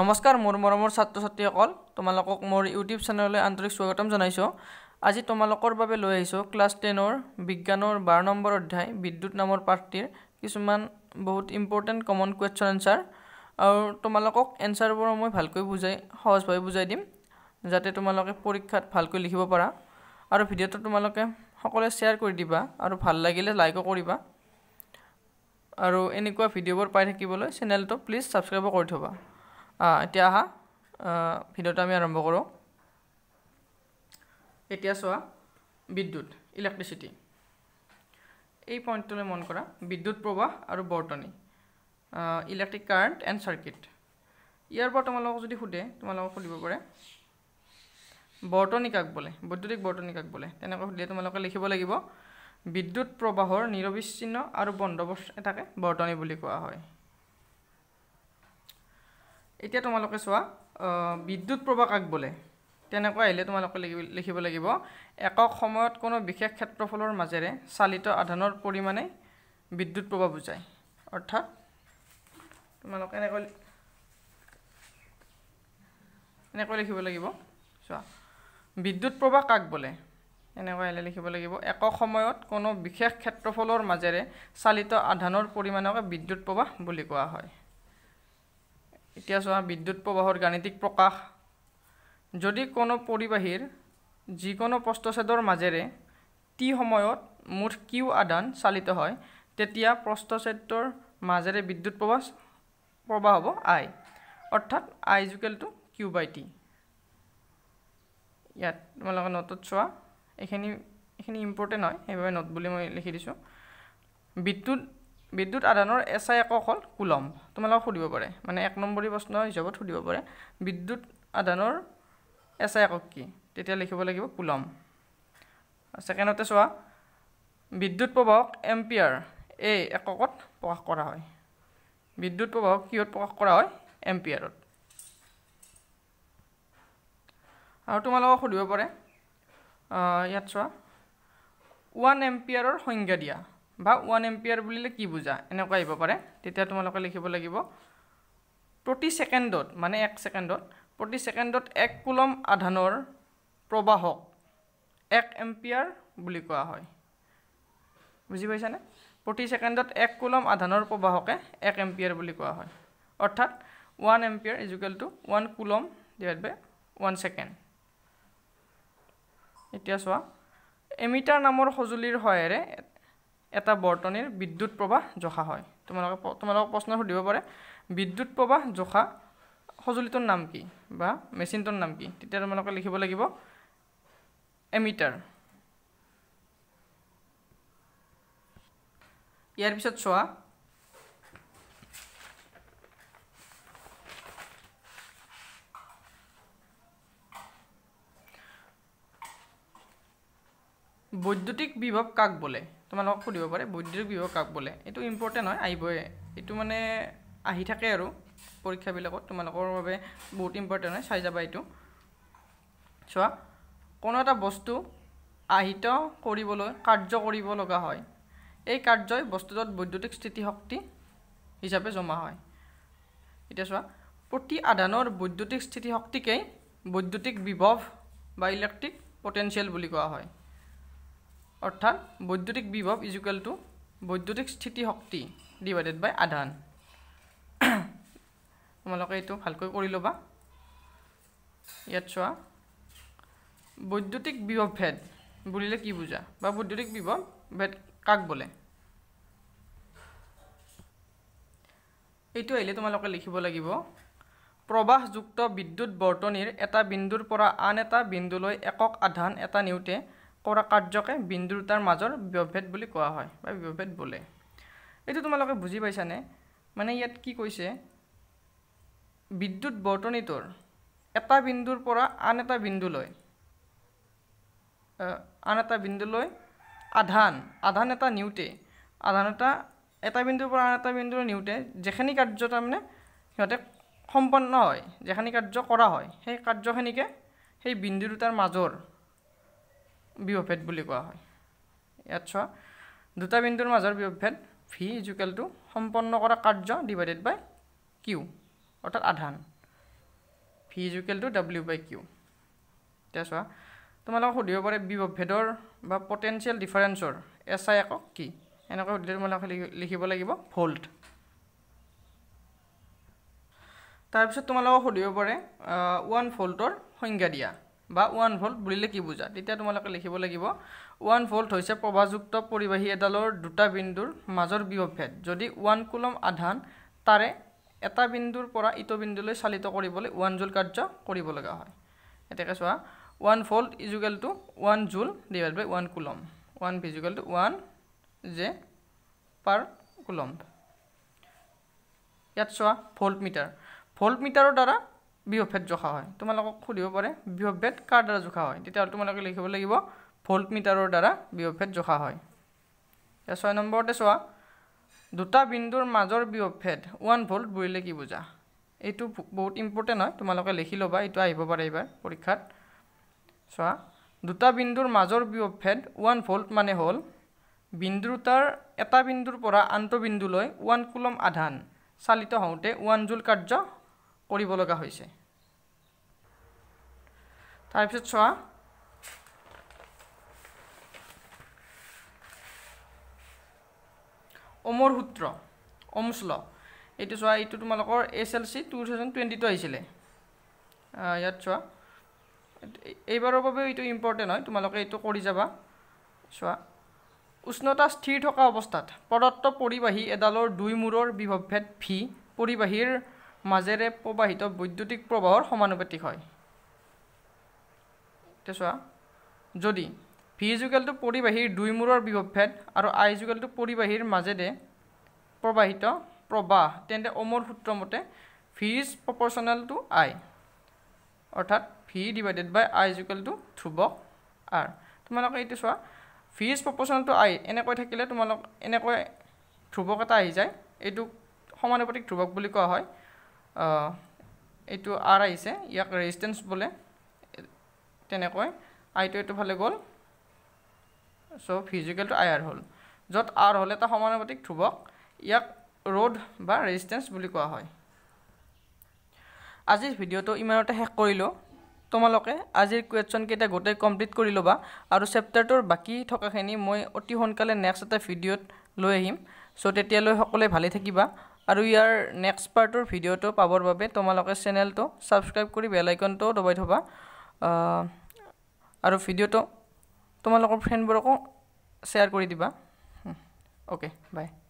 নমস্কাৰ মোৰ মৰমৰ ছাত্ৰ ছাত্ৰীসকল তোমালোকক মোৰ ইউটিউব চেনেললৈ আন্তৰিক স্বাগতম জনাইছোঁ আজি তোমালোকৰ বাবে লৈ আহিছোঁ ক্লাছ টেনৰ বিজ্ঞানৰ বাৰ নম্বৰ অধ্যায় বিদ্যুৎ নামৰ পাঠটিৰ কিছুমান বহুত ইম্পৰ্টেণ্ট কমন কুৱেশ্যন এনচাৰ আৰু তোমালোকক এনচাৰবোৰ মই ভালকৈ বুজাই সহজভাৱে বুজাই দিম যাতে তোমালোকে পৰীক্ষাত ভালকৈ লিখিব পাৰা আৰু ভিডিঅ'টো তোমালোকে সকলোৱে শ্বেয়াৰ কৰি দিবা আৰু ভাল লাগিলে লাইকো কৰিবা আৰু এনেকুৱা ভিডিঅ'বোৰ পাই থাকিবলৈ চেনেলটো প্লিজ ছাবস্ক্ৰাইবো কৰি থ'বা এতিয়া আহা ভিডিঅ'টো আমি আৰম্ভ কৰোঁ এতিয়া চোৱা বিদ্যুৎ ইলেক্ট্ৰিচিটি এই পইণ্টটোলৈ মন কৰা বিদ্যুৎ প্ৰৱাহ আৰু বৰ্তনী ইলেক্ট্ৰিক কাৰেণ্ট এণ্ড চাৰ্কিট ইয়াৰ পৰা তোমালোকক যদি সোধে তোমালোকক সুধিব পাৰে বৰ্তনী কাক বোলে বৈদ্যুতিক বৰ্তনী কাক বোলে তেনেকৈ সুধিলে তোমালোকে লিখিব লাগিব বিদ্যুৎ প্ৰৱাহৰ নিৰৱিচ্ছিন্ন আৰু বন্ধবস্থ এটাকে বৰ্তনী বুলি কোৱা হয় এতিয়া তোমালোকে চোৱা বিদ্যুৎ প্ৰবাহ কাক বোলে তেনেকুৱা আহিলে তোমালোকে লিখিব লাগিব একক সময়ত কোনো বিশেষ ক্ষেত্ৰফলৰ মাজেৰে চালিত আধানৰ পৰিমাণে বিদ্যুৎ প্ৰবাহ বুজায় অৰ্থাৎ তোমালোকে এনেকৈ এনেকৈ লিখিব লাগিব চোৱা বিদ্যুৎ প্ৰবাহ কাক বোলে এনেকুৱা আহিলে লিখিব লাগিব একক সময়ত কোনো বিশেষ ক্ষেত্ৰফলৰ মাজেৰে চালিত আধানৰ পৰিমাণকে বিদ্যুৎ প্ৰবাহ বুলি কোৱা হয় এতিয়া চোৱা বিদ্যুৎ প্ৰবাহৰ গাণিতিক প্ৰকাশ যদি কোনো পৰিবাহীৰ যিকোনো প্ৰস্তচ্ছেদৰ মাজেৰে টি সময়ত মুঠ কিউ আদান চালিত হয় তেতিয়া প্ৰস্তচ্ছেদৰ মাজেৰে বিদ্যুৎ প্ৰবাহ প্ৰবাহ হ'ব আই অৰ্থাৎ I equal to Q by T ইয়াত তোমালোকে নোটত চোৱা এইখিনি এইখিনি ইম্পৰ্টেণ্ট হয় সেইবাবে নোট বুলি মই লিখি দিছোঁ বিদ্যুৎ বিদ্যুৎ আদানৰ এছাই একক হ'ল কুলম তোমালোকক সুধিব পাৰে মানে এক নম্বৰী প্ৰশ্ন হিচাপত সুধিব পাৰে বিদ্যুৎ আদানৰ এছ একক কি তেতিয়া লিখিব লাগিব কুলম ছেকেণ্ডতে চোৱা বিদ্যুৎ প্ৰৱাহক এম্পিয়াৰ এই এককত প্ৰকাশ কৰা হয় বিদ্যুৎ প্ৰৱাহক কিহত প্ৰকাশ কৰা হয় এম্পিয়াৰত আৰু তোমালোকক সুধিব পাৰে ইয়াত চোৱা ওৱান এম্পিয়াৰৰ সংজ্ঞা দিয়া বা ওৱান এম্পিয়াৰ বুলিলে কি বুজা এনেকুৱা আহিব পাৰে তেতিয়া তোমালোকে লিখিব লাগিব প্ৰতি ছেকেণ্ডত মানে এক ছেকেণ্ডত প্ৰতি ছেকেণ্ডত এক কুলম আধানৰ প্ৰৱাহক এক এম্পিয়াৰ বুলি কোৱা হয় বুজি পাইছানে প্ৰতি ছেকেণ্ডত এক কুলম আধানৰ প্ৰৱাহকে এক এম্পিয়াৰ বুলি কোৱা হয় অৰ্থাৎ one ampere is equal to one coulomb divide by one second এতিয়া চোৱা এমিটাৰ নামৰ সঁজুলিৰ সহায়েৰে এটা বৰ্তনীৰ বিদ্যুৎ প্ৰৱাহ জোখা হয় তোমালোকে তোমালোকক প্ৰশ্ন সুধিব পাৰে বিদ্যুৎ প্ৰৱাহ জোখা সঁজুলিটোৰ নাম কি বা মেচিনটোৰ নাম কি তেতিয়া তোমালোকে লিখিব লাগিব এমিটাৰ ইয়াৰ পিছত চোৱা বৈদ্যুতিক বিভৱ কাক বোলে তোমালোকক সুধিব পাৰে বৈদ্যুতিক বিভৱ কাক বোলে এইটো ইম্পৰ্টেণ্ট হয় আহিবই এইটো মানে আহি থাকে আৰু পৰীক্ষাবিলাকত তোমালোকৰ বাবে বহুত ইম্পৰ্টেণ্ট হয় চাই যাবা এইটো চোৱা কোনো এটা বস্তু আহিত কৰিবলৈ কাৰ্য কৰিব লগা হয় এই কাৰ্যই বস্তুটোত বৈদ্যুতিক স্থিতি শক্তি হিচাপে জমা হয় এতিয়া চোৱা প্ৰতি আধানৰ বৈদ্যুতিক স্থিতি শক্তিকেই বৈদ্যুতিক বিভৱ বা ইলেক্ট্ৰিক পটেঞ্চিয়েল বুলি কোৱা হয় অর্থাৎ বৈদ্যুতিক বিভব ইজুকুয়াল টু বৈদ্যুতিক স্থিতি শক্তি ডিভাইডেড বাই আধান তোমালোকে এই ভালক করে লবা ইয়াত চা বৈদ্যুতিক বিভব ভেদ বুলিলে কি বুঝা বা বৈদ্যুতিক বিভব ভেদ কাক বলে এইটো আহিলে তোমালোকে লিখিব লাগিব প্রবাহযুক্ত বিদ্যুৎ বর্তনীর এটা বিন্দুর পৰা আন এটা বিন্দুলৈ একক আধান এটা নিউতে কৰা কাৰ্যকে বিন্দু দুটাৰ মাজৰ ব্যভেদ বুলি কোৱা হয় বা ব্যভেদ বোলে এইটো তোমালোকে বুজি পাইছানে মানে ইয়াত কি কৈছে বিদ্যুৎ বৰ্তনীটোৰ এটা বিন্দুৰ পৰা আন এটা বিন্দুলৈ আন এটা বিন্দুলৈ আধান আধান এটা নিওঁতে আধান এটা এটা বিন্দুৰ পৰা আন এটা বিন্দুলৈ নিওঁতে যিখিনি কাৰ্য তাৰমানে সিহঁতে সম্পন্ন হয় যেখিনি কাৰ্য কৰা হয় সেই কাৰ্যখিনিকে সেই বিন্দু দুটাৰ মাজৰ বিভেদ বুলি কোৱা হয় ইয়াত চোৱা দুটা বিন্দুৰ মাজৰ বিভেদ ভি ইজুকেলটো সম্পন্ন কৰা কাৰ্য ডিভাইডেড বাই কিউ অৰ্থাৎ আধান ভি ইজুকেলটো ডাব্লিউ বাই কিউ এতিয়া চোৱা তোমালোকক সুধিব পাৰে বিভেদৰ বা পটেঞ্চিয়েল ডিফাৰেঞ্চৰ এছ আই একক কি এনেকৈ সুধিলে তোমালোকক লিখিব লাগিব ভল্ট তাৰপিছত তোমালোকক সুধিব পাৰে ওৱান ভল্টৰ সংজ্ঞা দিয়া বা ওৱান ভল্ট বুলিলে কি বুজা তেতিয়া তোমালোকে লিখিব লাগিব ওৱান ভল্ট হৈছে প্ৰভাযুক্ত পৰিবাহী এডালৰ দুটা বিন্দুৰ মাজৰ বিভভেদ যদি ওৱান কুলম আধান তাৰে এটা বিন্দুৰ পৰা ইটো বিন্দুলৈ চালিত কৰিবলৈ ওৱান জোল কাৰ্য কৰিব লগা হয় এতিয়াকে চোৱা one volt is equal to one joule divide by one coulomb one V equal to one J per coulomb ইয়াত চোৱা ভল্ট মিটাৰ ভল্ট মিটাৰৰ দ্বাৰা বিহভেদ জোখা হয় তোমালোকক সুধিব পাৰে বিহভেদ কাৰ দ্বাৰা জোখা হয় তেতিয়াহ'লে তোমালোকে লিখিব লাগিব ভল্ট মিটাৰৰ দ্বাৰা বিহভেদ জোখা হয় এতিয়া ছয় নম্বৰতে চোৱা দুটা বিন্দুৰ মাজৰ বিহভেদ ওৱান ভল্ট বুলিলে কি বুজা এইটো বহুত ইম্পৰ্টেণ্ট হয় তোমালোকে লিখি ল'বা এইটো আহিব পাৰে এইবাৰ পৰীক্ষাত চোৱা দুটা বিন্দুৰ মাজৰ বিহভেদ ওৱান ভল্ট মানে হ'ল বিন্দুটাৰ এটা বিন্দুৰ পৰা আনটো বিন্দুলৈ ওৱান কুলম আধান চালিত হওঁতে ওৱান জোল কাৰ্য কৰিব লগা হৈছে তাৰপিছত চোৱা অমৰ সূত্ৰ অমুচল এইটো চোৱা এইটো তোমালোকৰ S L C two thousand টুৱেণ্টিটো আহিছিলে ইয়াত চোৱা এইবাৰৰ বাবে এইটো ইম্পৰ্টেণ্ট হয় তোমালোকে এইটো কৰি যাবা চোৱা উষ্ণতা স্থিৰ থকা অৱস্থাত প্ৰদত্ত পৰিবাহী এডালৰ দুই মূৰৰ বিভভেদ ভি পৰিবাহীৰ মাজেৰে প্ৰবাহিত বৈদ্যুতিক প্ৰবাহৰ সমানুপাতিক হয় এতিয়া চোৱা যদি ভি যুগেলটো পৰিবাহীৰ দুই মূৰৰ বিভেদ আৰু আই যুগেলটো পৰিবাহীৰ মাজেৰে প্ৰবাহিত প্ৰবাহ তেন্তে অমৰ সূত্ৰমতে V is proportional to I অৰ্থাৎ V divided by I equal to ধ্ৰুৱক আৰ তোমালোকে এইটো চোৱা V is proportional to I এনেকৈ থাকিলে তোমালোক এনেকৈ ধ্ৰুৱক এটা আহি যায় এইটোক সমানুপাতিক ধ্ৰুৱক বুলি কোৱা হয় এইটো আৰ আহিছে ইয়াক ৰেজিষ্টেঞ্চ বোলে তেনেকৈ আইটো এইটো ফালে গ'ল চ' ফিজিকেলটো আই আৰ হ'ল য'ত আৰ হ'ল এটা সমানুপাতিক ধ্ৰুৱক ইয়াক ৰ'দ বা ৰেজিষ্টেঞ্চ বুলি কোৱা হয় আজিৰ ভিডিঅ'টো ইমানতে শেষ কৰিলোঁ তোমালোকে আজিৰ কুৱেশ্যনকেইটা গোটেই কমপ্লিট কৰি ল'বা আৰু চেপ্টাৰটোৰ বাকী থকাখিনি মই অতি সোনকালে নেক্সট এটা ভিডিঅ'ত লৈ আহিম চ' তেতিয়ালৈ সকলোৱে ভালে থাকিবা আৰু ইয়াৰ নেক্সট পাৰ্টৰ ভিডিঅ'টো পাবৰ বাবে তোমালোকে চেনেলটো ছাবস্ক্ৰাইব কৰি বেল আইকনটো দবাই থ'বা আৰু ভিডিঅ'টো তোমালোকৰ ফ্ৰেণ্ডবোৰকো শ্বেয়াৰ কৰি দিবা অ'কে বাই